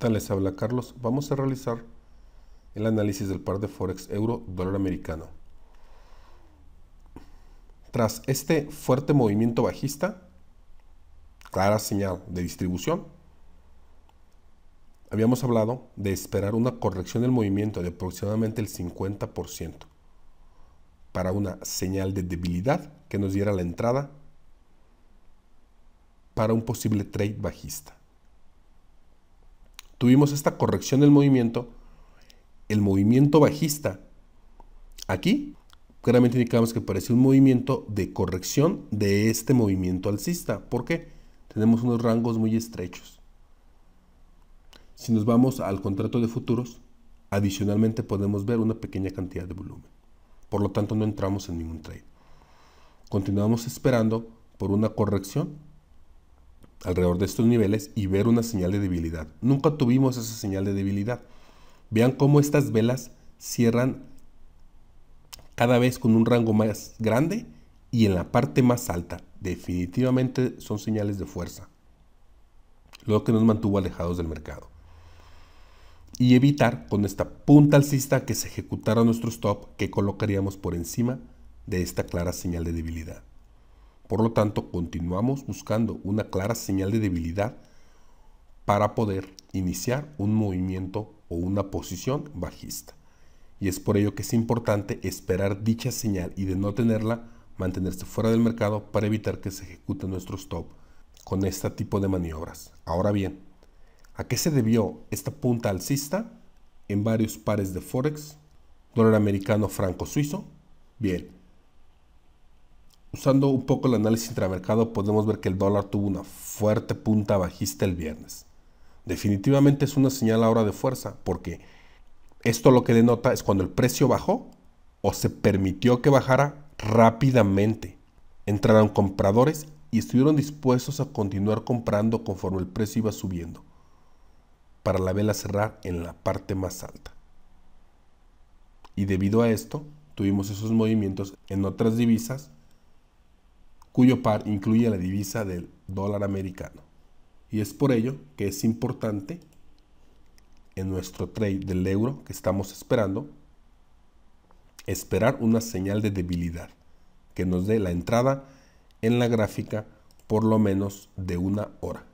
tal? Les habla Carlos. Vamos a realizar el análisis del par de Forex euro dólar americano. Tras este fuerte movimiento bajista, clara señal de distribución, habíamos hablado de esperar una corrección del movimiento de aproximadamente el 50% para una señal de debilidad que nos diera la entrada para un posible trade bajista tuvimos esta corrección del movimiento, el movimiento bajista, aquí claramente indicamos que parece un movimiento de corrección de este movimiento alcista. porque Tenemos unos rangos muy estrechos. Si nos vamos al contrato de futuros, adicionalmente podemos ver una pequeña cantidad de volumen. Por lo tanto, no entramos en ningún trade. Continuamos esperando por una corrección alrededor de estos niveles y ver una señal de debilidad. Nunca tuvimos esa señal de debilidad. Vean cómo estas velas cierran cada vez con un rango más grande y en la parte más alta. Definitivamente son señales de fuerza. Lo que nos mantuvo alejados del mercado. Y evitar con esta punta alcista que se ejecutara nuestro stop que colocaríamos por encima de esta clara señal de debilidad. Por lo tanto, continuamos buscando una clara señal de debilidad para poder iniciar un movimiento o una posición bajista. Y es por ello que es importante esperar dicha señal y de no tenerla, mantenerse fuera del mercado para evitar que se ejecute nuestros stop con este tipo de maniobras. Ahora bien, ¿a qué se debió esta punta alcista en varios pares de Forex, dólar americano franco suizo? Bien, Usando un poco el análisis intramercado podemos ver que el dólar tuvo una fuerte punta bajista el viernes. Definitivamente es una señal ahora de fuerza porque esto lo que denota es cuando el precio bajó o se permitió que bajara rápidamente. Entraron compradores y estuvieron dispuestos a continuar comprando conforme el precio iba subiendo para la vela cerrar en la parte más alta. Y debido a esto, tuvimos esos movimientos en otras divisas cuyo par incluye la divisa del dólar americano. Y es por ello que es importante en nuestro trade del euro que estamos esperando, esperar una señal de debilidad que nos dé la entrada en la gráfica por lo menos de una hora.